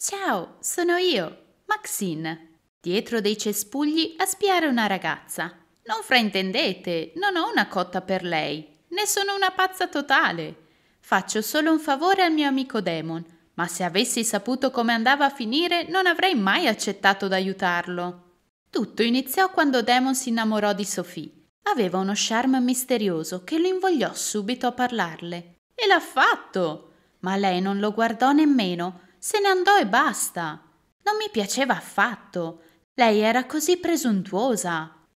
Ciao, sono io, Maxine. Dietro dei cespugli a spiare una ragazza. Non fraintendete, non ho una cotta per lei, ne sono una pazza totale. Faccio solo un favore al mio amico Demon, ma se avessi saputo come andava a finire non avrei mai accettato d'aiutarlo. Tutto iniziò quando Demon si innamorò di Sophie. Aveva uno charme misterioso che lo invogliò subito a parlarle. E l'ha fatto! Ma lei non lo guardò nemmeno, se ne andò e basta. Non mi piaceva affatto. Lei era così presuntuosa.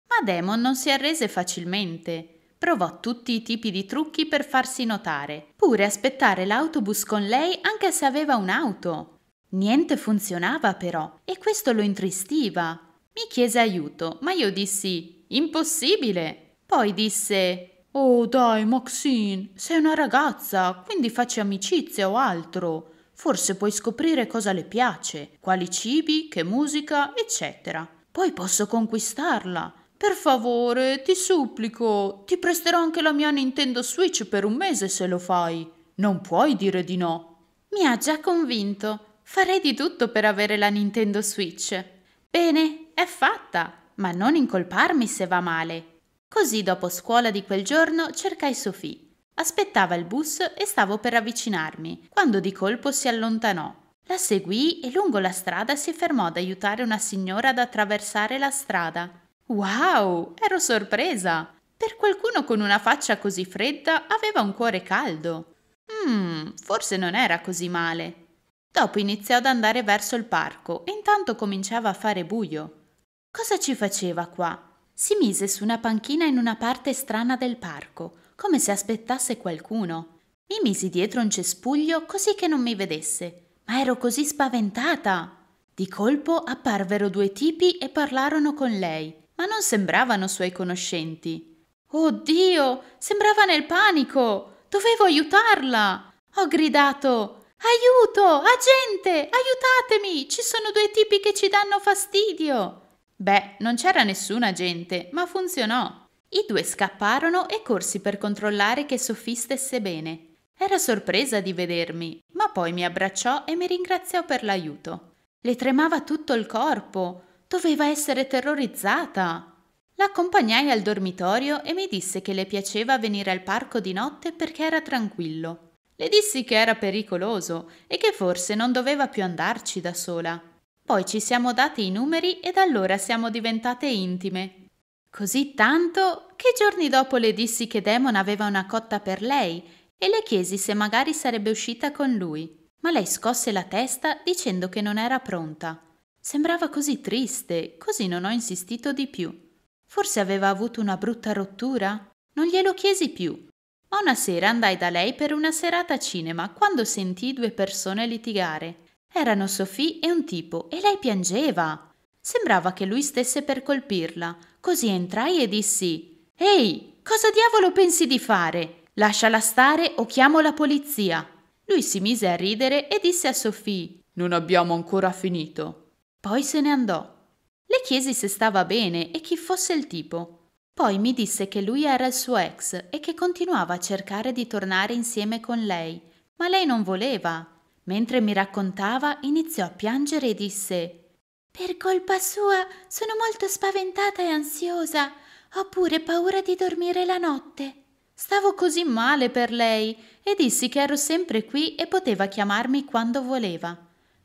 Ma Demon non si arrese facilmente. Provò tutti i tipi di trucchi per farsi notare, pure aspettare l'autobus con lei anche se aveva un'auto. Niente funzionava però e questo lo intristiva. Mi chiese aiuto, ma io dissi impossibile. Poi disse Oh dai, Maxine, sei una ragazza, quindi facci amicizia o altro. Forse puoi scoprire cosa le piace, quali cibi, che musica, eccetera. Poi posso conquistarla. Per favore, ti supplico, ti presterò anche la mia Nintendo Switch per un mese se lo fai. Non puoi dire di no. Mi ha già convinto. Farei di tutto per avere la Nintendo Switch. Bene, è fatta, ma non incolparmi se va male. Così dopo scuola di quel giorno cercai Sophie. Aspettava il bus e stavo per avvicinarmi, quando di colpo si allontanò. La seguì e lungo la strada si fermò ad aiutare una signora ad attraversare la strada. Wow! Ero sorpresa! Per qualcuno con una faccia così fredda aveva un cuore caldo. Mmm, forse non era così male. Dopo iniziò ad andare verso il parco e intanto cominciava a fare buio. Cosa ci faceva qua? Si mise su una panchina in una parte strana del parco, come se aspettasse qualcuno. Mi misi dietro un cespuglio così che non mi vedesse, ma ero così spaventata. Di colpo apparvero due tipi e parlarono con lei, ma non sembravano suoi conoscenti. Oh Dio! Sembrava nel panico! Dovevo aiutarla! Ho gridato Aiuto! Agente! Aiutatemi! Ci sono due tipi che ci danno fastidio! Beh, non c'era nessuna agente, ma funzionò. I due scapparono e corsi per controllare che Sophie stesse bene. Era sorpresa di vedermi, ma poi mi abbracciò e mi ringraziò per l'aiuto. Le tremava tutto il corpo, doveva essere terrorizzata. L'accompagnai al dormitorio e mi disse che le piaceva venire al parco di notte perché era tranquillo. Le dissi che era pericoloso e che forse non doveva più andarci da sola. Poi ci siamo dati i numeri e da allora siamo diventate intime Così tanto che giorni dopo le dissi che Demon aveva una cotta per lei e le chiesi se magari sarebbe uscita con lui, ma lei scosse la testa dicendo che non era pronta. Sembrava così triste, così non ho insistito di più. Forse aveva avuto una brutta rottura? Non glielo chiesi più. Ma una sera andai da lei per una serata a cinema quando sentii due persone litigare. Erano Sophie e un tipo e lei piangeva. Sembrava che lui stesse per colpirla, così entrai e dissi Ehi, cosa diavolo pensi di fare? Lasciala stare o chiamo la polizia. Lui si mise a ridere e disse a Sofì Non abbiamo ancora finito. Poi se ne andò. Le chiesi se stava bene e chi fosse il tipo. Poi mi disse che lui era il suo ex e che continuava a cercare di tornare insieme con lei, ma lei non voleva. Mentre mi raccontava, iniziò a piangere e disse per colpa sua sono molto spaventata e ansiosa. Ho pure paura di dormire la notte. Stavo così male per lei e dissi che ero sempre qui e poteva chiamarmi quando voleva.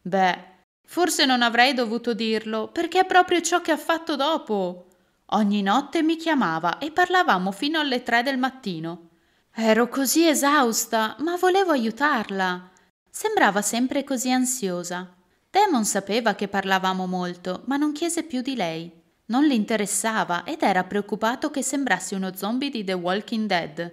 Beh, forse non avrei dovuto dirlo, perché è proprio ciò che ha fatto dopo. Ogni notte mi chiamava e parlavamo fino alle tre del mattino. Ero così esausta, ma volevo aiutarla. Sembrava sempre così ansiosa. Damon sapeva che parlavamo molto, ma non chiese più di lei. Non le interessava ed era preoccupato che sembrassi uno zombie di The Walking Dead.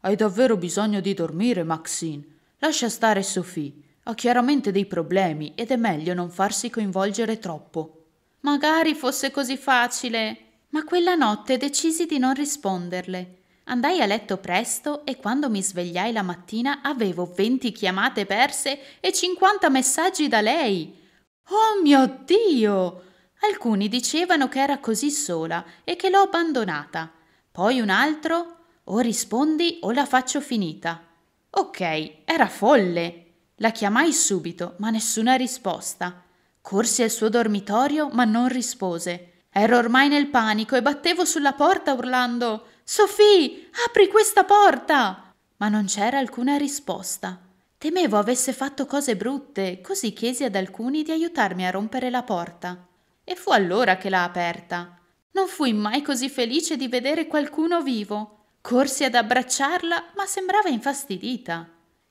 Hai davvero bisogno di dormire, Maxine? Lascia stare Sophie. Ha chiaramente dei problemi ed è meglio non farsi coinvolgere troppo. Magari fosse così facile. Ma quella notte decisi di non risponderle. Andai a letto presto e quando mi svegliai la mattina avevo 20 chiamate perse e 50 messaggi da lei. Oh mio Dio! Alcuni dicevano che era così sola e che l'ho abbandonata. Poi un altro o rispondi o la faccio finita. Ok, era folle. La chiamai subito, ma nessuna risposta. Corsi al suo dormitorio, ma non rispose. Ero ormai nel panico e battevo sulla porta urlando Sophie, apri questa porta! Ma non c'era alcuna risposta. Temevo avesse fatto cose brutte, così chiesi ad alcuni di aiutarmi a rompere la porta. E fu allora che l'ha aperta. Non fui mai così felice di vedere qualcuno vivo. Corsi ad abbracciarla, ma sembrava infastidita.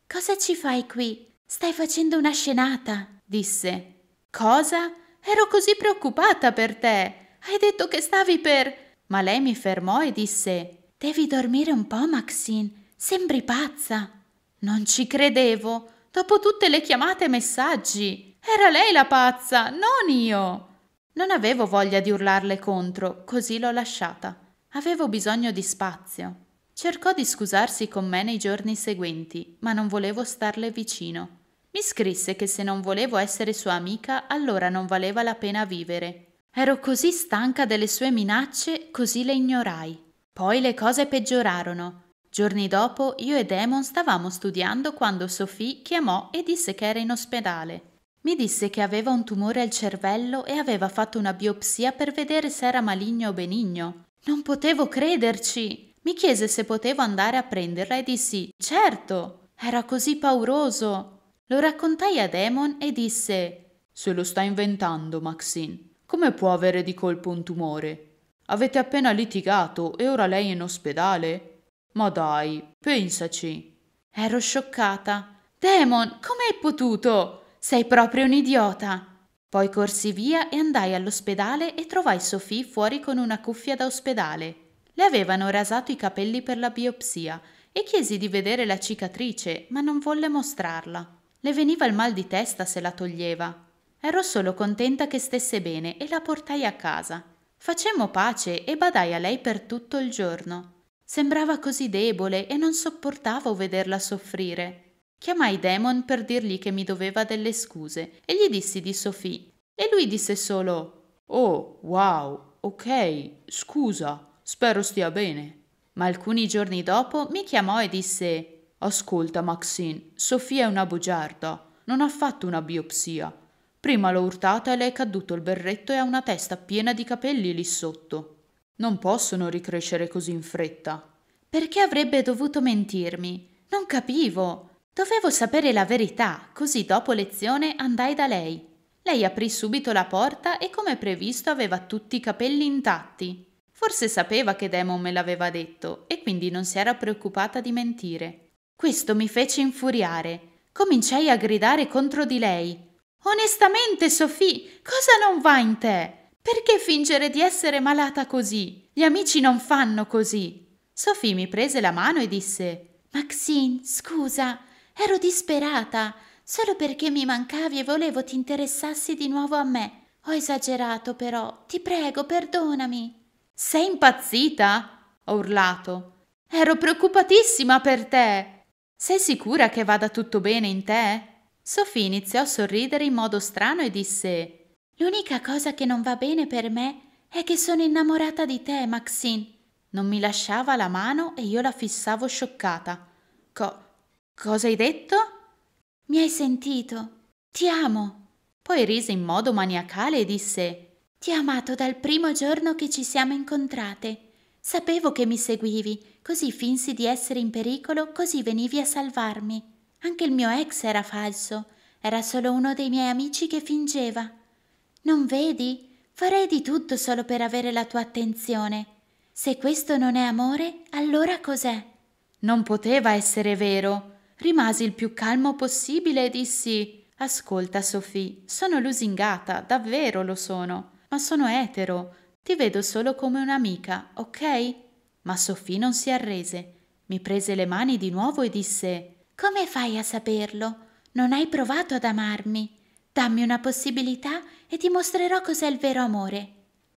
Cosa ci fai qui? Stai facendo una scenata, disse. Cosa? Ero così preoccupata per te. Hai detto che stavi per... Ma lei mi fermò e disse Devi dormire un po', Maxine. Sembri pazza. Non ci credevo, dopo tutte le chiamate e messaggi. Era lei la pazza, non io. Non avevo voglia di urlarle contro, così l'ho lasciata. Avevo bisogno di spazio. Cercò di scusarsi con me nei giorni seguenti, ma non volevo starle vicino. Mi scrisse che se non volevo essere sua amica, allora non valeva la pena vivere. Ero così stanca delle sue minacce, così le ignorai. Poi le cose peggiorarono. Giorni dopo io e Damon stavamo studiando quando Sophie chiamò e disse che era in ospedale. Mi disse che aveva un tumore al cervello e aveva fatto una biopsia per vedere se era maligno o benigno. Non potevo crederci. Mi chiese se potevo andare a prenderla e dissi certo. Era così pauroso. Lo raccontai a Damon e disse Se lo sta inventando, Maxine. Come può avere di colpo un tumore? Avete appena litigato e ora lei è in ospedale? Ma dai, pensaci. Ero scioccata. Demon, come hai potuto? Sei proprio un idiota. Poi corsi via e andai all'ospedale e trovai Sophie fuori con una cuffia da ospedale. Le avevano rasato i capelli per la biopsia e chiesi di vedere la cicatrice, ma non volle mostrarla. Le veniva il mal di testa se la toglieva. Ero solo contenta che stesse bene e la portai a casa. Facemmo pace e badai a lei per tutto il giorno. Sembrava così debole e non sopportavo vederla soffrire. Chiamai Damon per dirgli che mi doveva delle scuse e gli dissi di Sofì. E lui disse solo: Oh, wow, ok, scusa, spero stia bene. Ma alcuni giorni dopo mi chiamò e disse: Ascolta, Maxine, Sofia è una bugiarda. Non ha fatto una biopsia. Prima l'ho urtata e le è caduto il berretto e ha una testa piena di capelli lì sotto. Non possono ricrescere così in fretta. Perché avrebbe dovuto mentirmi? Non capivo. Dovevo sapere la verità, così dopo lezione andai da lei. Lei aprì subito la porta e come previsto aveva tutti i capelli intatti. Forse sapeva che Demon me l'aveva detto e quindi non si era preoccupata di mentire. Questo mi fece infuriare. Cominciai a gridare contro di lei. Onestamente, Sofì, cosa non va in te? Perché fingere di essere malata così? Gli amici non fanno così. Sofì mi prese la mano e disse Maxine, scusa, ero disperata, solo perché mi mancavi e volevo ti interessassi di nuovo a me. Ho esagerato però, ti prego, perdonami. Sei impazzita? ho urlato. Ero preoccupatissima per te. Sei sicura che vada tutto bene in te? Sofì iniziò a sorridere in modo strano e disse L'unica cosa che non va bene per me è che sono innamorata di te, Maxine. Non mi lasciava la mano e io la fissavo scioccata. Co- cosa hai detto? Mi hai sentito. Ti amo. Poi rise in modo maniacale e disse Ti ho amato dal primo giorno che ci siamo incontrate. Sapevo che mi seguivi, così finsi di essere in pericolo, così venivi a salvarmi. Anche il mio ex era falso, era solo uno dei miei amici che fingeva. Non vedi? Farei di tutto solo per avere la tua attenzione. Se questo non è amore, allora cos'è? Non poteva essere vero. Rimasi il più calmo possibile e dissi Ascolta, Sofì, sono lusingata, davvero lo sono, ma sono etero. Ti vedo solo come un'amica, ok? Ma Sofì non si arrese. Mi prese le mani di nuovo e disse Come fai a saperlo? Non hai provato ad amarmi. Dammi una possibilità e ti mostrerò cos'è il vero amore.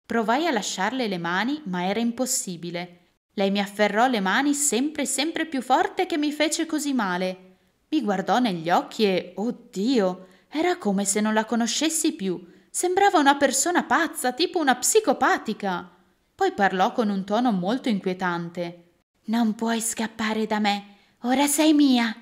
Provai a lasciarle le mani, ma era impossibile. Lei mi afferrò le mani sempre sempre più forte che mi fece così male. Mi guardò negli occhi e, oh Dio, era come se non la conoscessi più. Sembrava una persona pazza, tipo una psicopatica. Poi parlò con un tono molto inquietante. Non puoi scappare da me. Ora sei mia.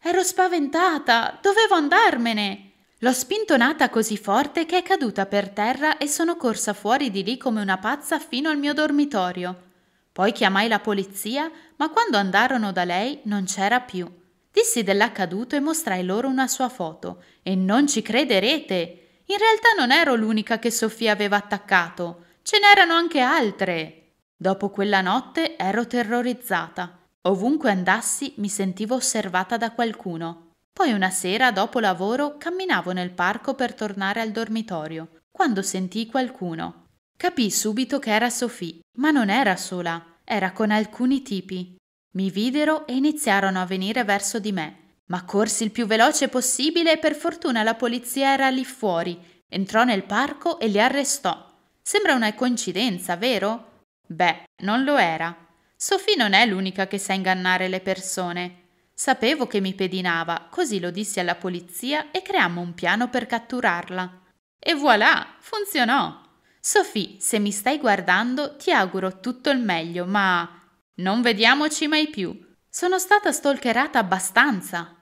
Ero spaventata. Dovevo andarmene. L'ho spintonata così forte che è caduta per terra e sono corsa fuori di lì come una pazza fino al mio dormitorio. Poi chiamai la polizia, ma quando andarono da lei non c'era più. Dissi dell'accaduto e mostrai loro una sua foto. E non ci crederete! In realtà non ero l'unica che Sofia aveva attaccato, ce n'erano anche altre. Dopo quella notte ero terrorizzata. Ovunque andassi mi sentivo osservata da qualcuno. Poi una sera, dopo lavoro, camminavo nel parco per tornare al dormitorio, quando sentii qualcuno. Capii subito che era Sophie, ma non era sola, era con alcuni tipi. Mi videro e iniziarono a venire verso di me, ma corsi il più veloce possibile e per fortuna la polizia era lì fuori, entrò nel parco e li arrestò. Sembra una coincidenza, vero? Beh, non lo era. Sophie non è l'unica che sa ingannare le persone. Sapevo che mi pedinava, così lo dissi alla polizia e creammo un piano per catturarla. E voilà, funzionò. Sofì, se mi stai guardando, ti auguro tutto il meglio, ma non vediamoci mai più. Sono stata stalkerata abbastanza.